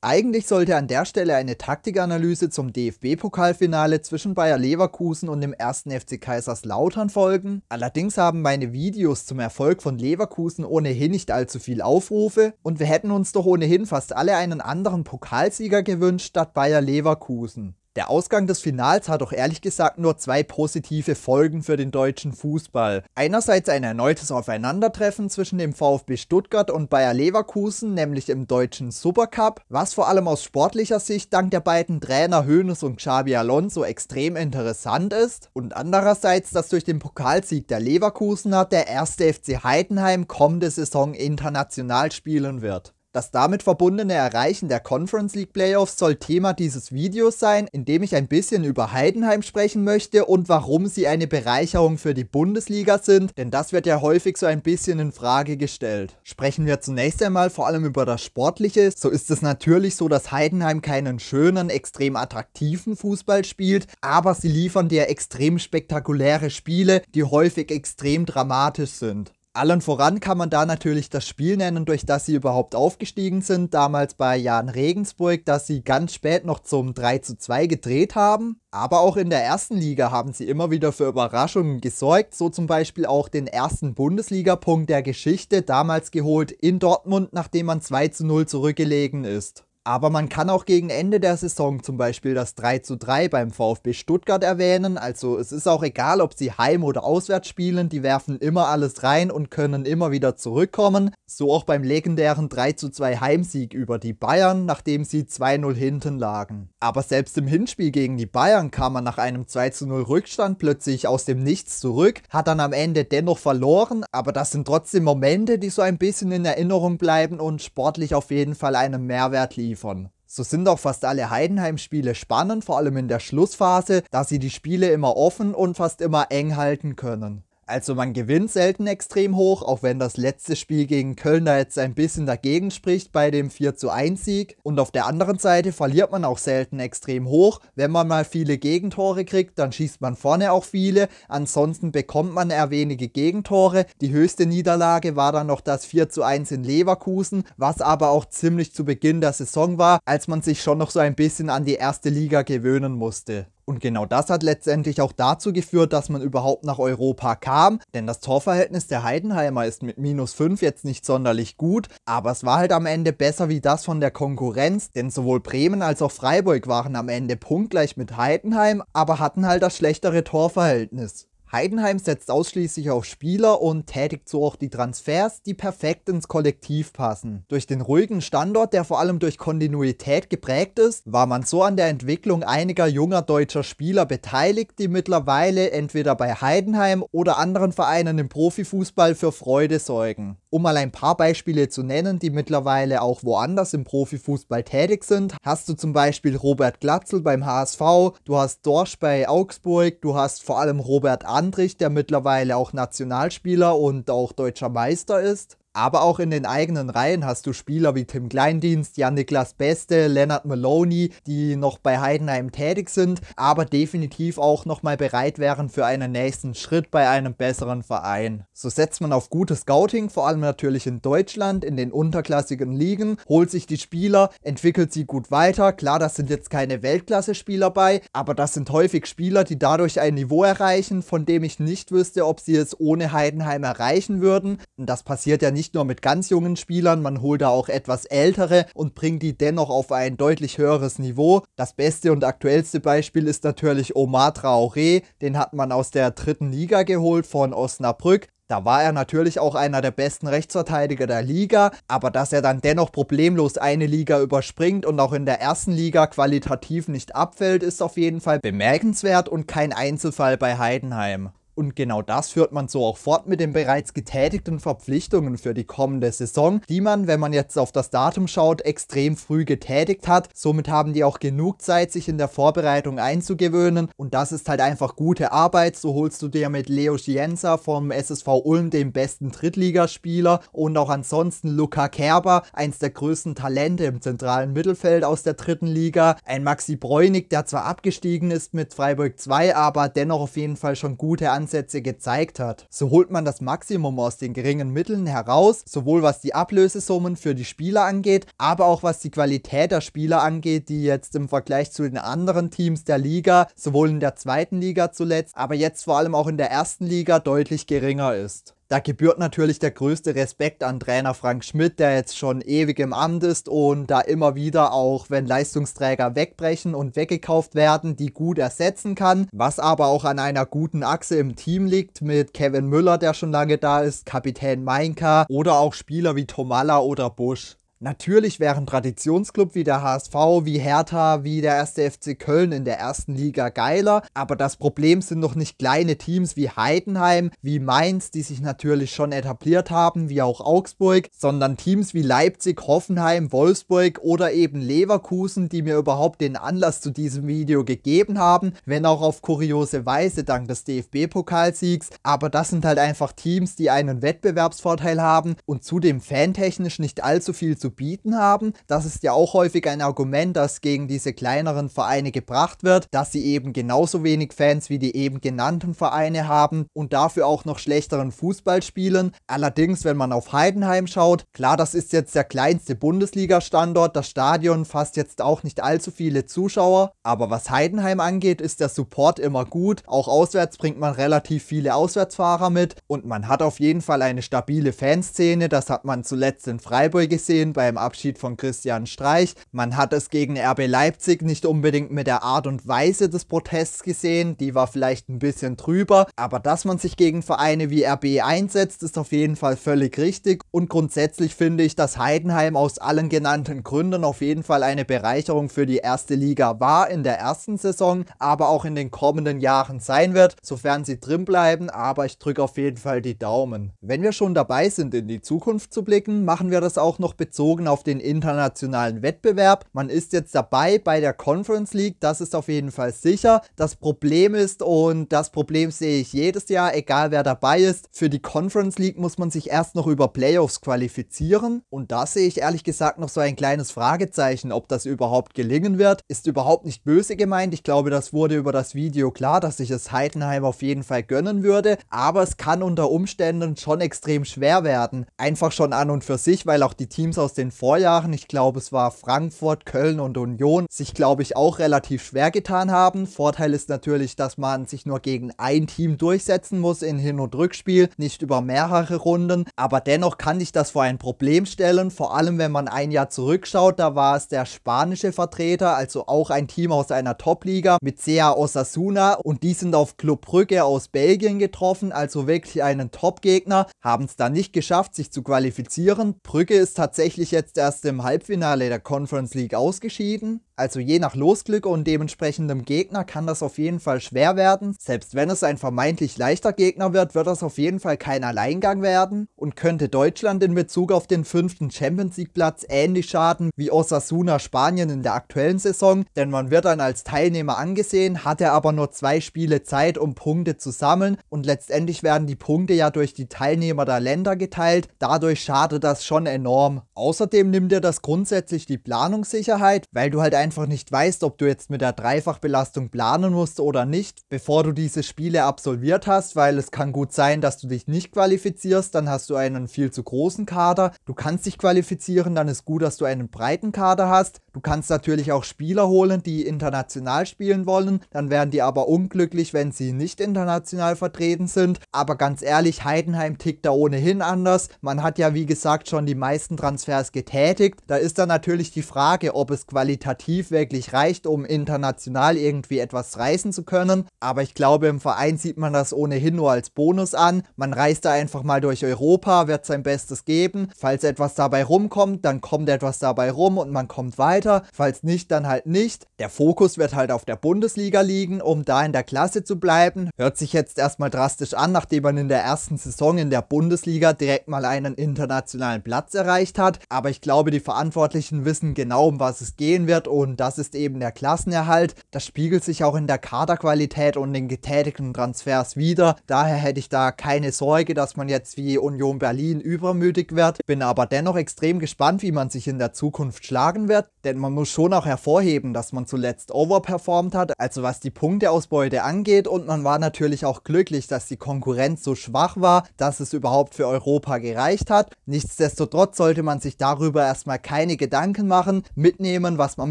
Eigentlich sollte an der Stelle eine Taktikanalyse zum DFB-Pokalfinale zwischen Bayer Leverkusen und dem 1. FC Kaiserslautern folgen, allerdings haben meine Videos zum Erfolg von Leverkusen ohnehin nicht allzu viel Aufrufe und wir hätten uns doch ohnehin fast alle einen anderen Pokalsieger gewünscht statt Bayer Leverkusen. Der Ausgang des Finals hat doch ehrlich gesagt nur zwei positive Folgen für den deutschen Fußball. Einerseits ein erneutes Aufeinandertreffen zwischen dem VfB Stuttgart und Bayer Leverkusen, nämlich im deutschen Supercup, was vor allem aus sportlicher Sicht dank der beiden Trainer Hoeneß und Xabi Alonso extrem interessant ist und andererseits, dass durch den Pokalsieg der Leverkusener der erste FC Heidenheim kommende Saison international spielen wird. Das damit verbundene Erreichen der Conference League Playoffs soll Thema dieses Videos sein, in dem ich ein bisschen über Heidenheim sprechen möchte und warum sie eine Bereicherung für die Bundesliga sind, denn das wird ja häufig so ein bisschen in Frage gestellt. Sprechen wir zunächst einmal vor allem über das Sportliche, so ist es natürlich so, dass Heidenheim keinen schönen, extrem attraktiven Fußball spielt, aber sie liefern dir extrem spektakuläre Spiele, die häufig extrem dramatisch sind. Allen voran kann man da natürlich das Spiel nennen, durch das sie überhaupt aufgestiegen sind. Damals bei Jan Regensburg, dass sie ganz spät noch zum 3 zu 2 gedreht haben. Aber auch in der ersten Liga haben sie immer wieder für Überraschungen gesorgt. So zum Beispiel auch den ersten Bundesligapunkt der Geschichte damals geholt in Dortmund, nachdem man 2 zu 0 zurückgelegen ist. Aber man kann auch gegen Ende der Saison zum Beispiel das 3 zu 3 beim VfB Stuttgart erwähnen. Also es ist auch egal, ob sie heim oder auswärts spielen, die werfen immer alles rein und können immer wieder zurückkommen. So auch beim legendären 3 zu 2 Heimsieg über die Bayern, nachdem sie 2-0 hinten lagen. Aber selbst im Hinspiel gegen die Bayern kam man nach einem 2 zu 0 Rückstand plötzlich aus dem Nichts zurück, hat dann am Ende dennoch verloren, aber das sind trotzdem Momente, die so ein bisschen in Erinnerung bleiben und sportlich auf jeden Fall einen Mehrwert liefern liefern. So sind auch fast alle Heidenheim-Spiele spannend, vor allem in der Schlussphase, da sie die Spiele immer offen und fast immer eng halten können. Also man gewinnt selten extrem hoch, auch wenn das letzte Spiel gegen Köln da jetzt ein bisschen dagegen spricht bei dem 4 zu 1 Sieg. Und auf der anderen Seite verliert man auch selten extrem hoch. Wenn man mal viele Gegentore kriegt, dann schießt man vorne auch viele. Ansonsten bekommt man eher wenige Gegentore. Die höchste Niederlage war dann noch das 4 zu 1 in Leverkusen, was aber auch ziemlich zu Beginn der Saison war, als man sich schon noch so ein bisschen an die erste Liga gewöhnen musste. Und genau das hat letztendlich auch dazu geführt, dass man überhaupt nach Europa kam, denn das Torverhältnis der Heidenheimer ist mit minus 5 jetzt nicht sonderlich gut, aber es war halt am Ende besser wie das von der Konkurrenz, denn sowohl Bremen als auch Freiburg waren am Ende punktgleich mit Heidenheim, aber hatten halt das schlechtere Torverhältnis. Heidenheim setzt ausschließlich auf Spieler und tätigt so auch die Transfers, die perfekt ins Kollektiv passen. Durch den ruhigen Standort, der vor allem durch Kontinuität geprägt ist, war man so an der Entwicklung einiger junger deutscher Spieler beteiligt, die mittlerweile entweder bei Heidenheim oder anderen Vereinen im Profifußball für Freude sorgen. Um mal ein paar Beispiele zu nennen, die mittlerweile auch woanders im Profifußball tätig sind, hast du zum Beispiel Robert Glatzel beim HSV, du hast Dorsch bei Augsburg, du hast vor allem Robert A Andrich, der mittlerweile auch Nationalspieler und auch deutscher Meister ist. Aber auch in den eigenen Reihen hast du Spieler wie Tim Kleindienst, Jan-Niklas Beste, Leonard Maloney, die noch bei Heidenheim tätig sind, aber definitiv auch nochmal bereit wären für einen nächsten Schritt bei einem besseren Verein. So setzt man auf gutes Scouting, vor allem natürlich in Deutschland, in den unterklassigen Ligen, holt sich die Spieler, entwickelt sie gut weiter. Klar, das sind jetzt keine Weltklasse-Spieler bei, aber das sind häufig Spieler, die dadurch ein Niveau erreichen, von dem ich nicht wüsste, ob sie es ohne Heidenheim erreichen würden. Und das passiert ja nicht nicht nur mit ganz jungen Spielern, man holt da auch etwas ältere und bringt die dennoch auf ein deutlich höheres Niveau. Das beste und aktuellste Beispiel ist natürlich Omar Traoré, den hat man aus der dritten Liga geholt von Osnabrück. Da war er natürlich auch einer der besten Rechtsverteidiger der Liga, aber dass er dann dennoch problemlos eine Liga überspringt und auch in der ersten Liga qualitativ nicht abfällt, ist auf jeden Fall bemerkenswert und kein Einzelfall bei Heidenheim. Und genau das führt man so auch fort mit den bereits getätigten Verpflichtungen für die kommende Saison, die man, wenn man jetzt auf das Datum schaut, extrem früh getätigt hat. Somit haben die auch genug Zeit, sich in der Vorbereitung einzugewöhnen. Und das ist halt einfach gute Arbeit. So holst du dir mit Leo Scienza vom SSV Ulm den besten Drittligaspieler und auch ansonsten Luca Kerber, eins der größten Talente im zentralen Mittelfeld aus der dritten Liga. Ein Maxi Bräunig, der zwar abgestiegen ist mit Freiburg 2, aber dennoch auf jeden Fall schon gute Ansätze Ansätze gezeigt hat. So holt man das Maximum aus den geringen Mitteln heraus, sowohl was die Ablösesummen für die Spieler angeht, aber auch was die Qualität der Spieler angeht, die jetzt im Vergleich zu den anderen Teams der Liga, sowohl in der zweiten Liga zuletzt, aber jetzt vor allem auch in der ersten Liga deutlich geringer ist. Da gebührt natürlich der größte Respekt an Trainer Frank Schmidt, der jetzt schon ewig im Amt ist und da immer wieder auch, wenn Leistungsträger wegbrechen und weggekauft werden, die gut ersetzen kann. Was aber auch an einer guten Achse im Team liegt mit Kevin Müller, der schon lange da ist, Kapitän Meinka oder auch Spieler wie Tomala oder Busch. Natürlich wären ein Traditionsclub wie der HSV, wie Hertha, wie der 1. FC Köln in der ersten Liga geiler, aber das Problem sind noch nicht kleine Teams wie Heidenheim, wie Mainz, die sich natürlich schon etabliert haben, wie auch Augsburg, sondern Teams wie Leipzig, Hoffenheim, Wolfsburg oder eben Leverkusen, die mir überhaupt den Anlass zu diesem Video gegeben haben, wenn auch auf kuriose Weise dank des DFB-Pokalsiegs, aber das sind halt einfach Teams, die einen Wettbewerbsvorteil haben und zudem fantechnisch nicht allzu viel zu zu bieten haben. Das ist ja auch häufig ein Argument, das gegen diese kleineren Vereine gebracht wird, dass sie eben genauso wenig Fans wie die eben genannten Vereine haben und dafür auch noch schlechteren Fußball spielen. Allerdings, wenn man auf Heidenheim schaut, klar, das ist jetzt der kleinste Bundesliga-Standort, das Stadion fasst jetzt auch nicht allzu viele Zuschauer, aber was Heidenheim angeht, ist der Support immer gut. Auch auswärts bringt man relativ viele Auswärtsfahrer mit und man hat auf jeden Fall eine stabile Fanszene, das hat man zuletzt in Freiburg gesehen beim Abschied von Christian Streich. Man hat es gegen RB Leipzig nicht unbedingt mit der Art und Weise des Protests gesehen, die war vielleicht ein bisschen drüber, aber dass man sich gegen Vereine wie RB einsetzt, ist auf jeden Fall völlig richtig und grundsätzlich finde ich, dass Heidenheim aus allen genannten Gründen auf jeden Fall eine Bereicherung für die erste Liga war in der ersten Saison, aber auch in den kommenden Jahren sein wird, sofern sie drin bleiben, aber ich drücke auf jeden Fall die Daumen. Wenn wir schon dabei sind, in die Zukunft zu blicken, machen wir das auch noch bezogen bezogen auf den internationalen Wettbewerb. Man ist jetzt dabei bei der Conference League, das ist auf jeden Fall sicher. Das Problem ist, und das Problem sehe ich jedes Jahr, egal wer dabei ist, für die Conference League muss man sich erst noch über Playoffs qualifizieren. Und da sehe ich ehrlich gesagt noch so ein kleines Fragezeichen, ob das überhaupt gelingen wird. Ist überhaupt nicht böse gemeint. Ich glaube, das wurde über das Video klar, dass ich es Heidenheim auf jeden Fall gönnen würde. Aber es kann unter Umständen schon extrem schwer werden. Einfach schon an und für sich, weil auch die Teams aus den Vorjahren, ich glaube es war Frankfurt, Köln und Union, sich glaube ich auch relativ schwer getan haben. Vorteil ist natürlich, dass man sich nur gegen ein Team durchsetzen muss in Hin- und Rückspiel, nicht über mehrere Runden. Aber dennoch kann ich das vor ein Problem stellen, vor allem wenn man ein Jahr zurückschaut, da war es der spanische Vertreter, also auch ein Team aus einer Top-Liga mit CA Osasuna und die sind auf Club Brügge aus Belgien getroffen, also wirklich einen Top-Gegner, haben es da nicht geschafft, sich zu qualifizieren. Brügge ist tatsächlich natürlich jetzt erst im Halbfinale der Conference League ausgeschieden. Also je nach Losglück und dementsprechendem Gegner kann das auf jeden Fall schwer werden. Selbst wenn es ein vermeintlich leichter Gegner wird, wird das auf jeden Fall kein Alleingang werden und könnte Deutschland in Bezug auf den fünften Champions League Platz ähnlich schaden wie Osasuna Spanien in der aktuellen Saison, denn man wird dann als Teilnehmer angesehen, hat er aber nur zwei Spiele Zeit, um Punkte zu sammeln und letztendlich werden die Punkte ja durch die Teilnehmer der Länder geteilt. Dadurch schadet das schon enorm. Auch Außerdem nimmt dir das grundsätzlich die Planungssicherheit, weil du halt einfach nicht weißt, ob du jetzt mit der Dreifachbelastung planen musst oder nicht, bevor du diese Spiele absolviert hast, weil es kann gut sein, dass du dich nicht qualifizierst, dann hast du einen viel zu großen Kader. Du kannst dich qualifizieren, dann ist gut, dass du einen breiten Kader hast. Du kannst natürlich auch Spieler holen, die international spielen wollen, dann werden die aber unglücklich, wenn sie nicht international vertreten sind. Aber ganz ehrlich, Heidenheim tickt da ohnehin anders. Man hat ja wie gesagt schon die meisten Transfers erst getätigt. Da ist dann natürlich die Frage, ob es qualitativ wirklich reicht, um international irgendwie etwas reißen zu können. Aber ich glaube, im Verein sieht man das ohnehin nur als Bonus an. Man reist da einfach mal durch Europa, wird sein Bestes geben. Falls etwas dabei rumkommt, dann kommt etwas dabei rum und man kommt weiter. Falls nicht, dann halt nicht. Der Fokus wird halt auf der Bundesliga liegen, um da in der Klasse zu bleiben. Hört sich jetzt erstmal drastisch an, nachdem man in der ersten Saison in der Bundesliga direkt mal einen internationalen Platz erreicht hat. Aber ich glaube, die Verantwortlichen wissen genau, um was es gehen wird und das ist eben der Klassenerhalt. Das spiegelt sich auch in der Kaderqualität und den getätigten Transfers wieder. Daher hätte ich da keine Sorge, dass man jetzt wie Union Berlin übermütig wird. Bin aber dennoch extrem gespannt, wie man sich in der Zukunft schlagen wird, denn man muss schon auch hervorheben, dass man zuletzt overperformt hat, also was die Punkteausbeute angeht und man war natürlich auch glücklich, dass die Konkurrenz so schwach war, dass es überhaupt für Europa gereicht hat. Nichtsdestotrotz sollte man sich darüber erstmal keine Gedanken machen, mitnehmen, was man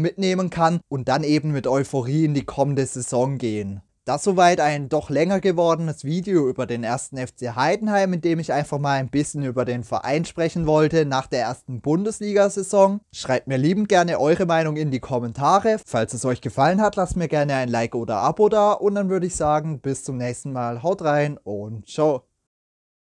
mitnehmen kann und dann eben mit Euphorie in die kommende Saison gehen. Das soweit ein doch länger gewordenes Video über den ersten FC Heidenheim, in dem ich einfach mal ein bisschen über den Verein sprechen wollte nach der ersten Bundesliga-Saison. Schreibt mir liebend gerne eure Meinung in die Kommentare. Falls es euch gefallen hat, lasst mir gerne ein Like oder Abo da und dann würde ich sagen, bis zum nächsten Mal, haut rein und ciao.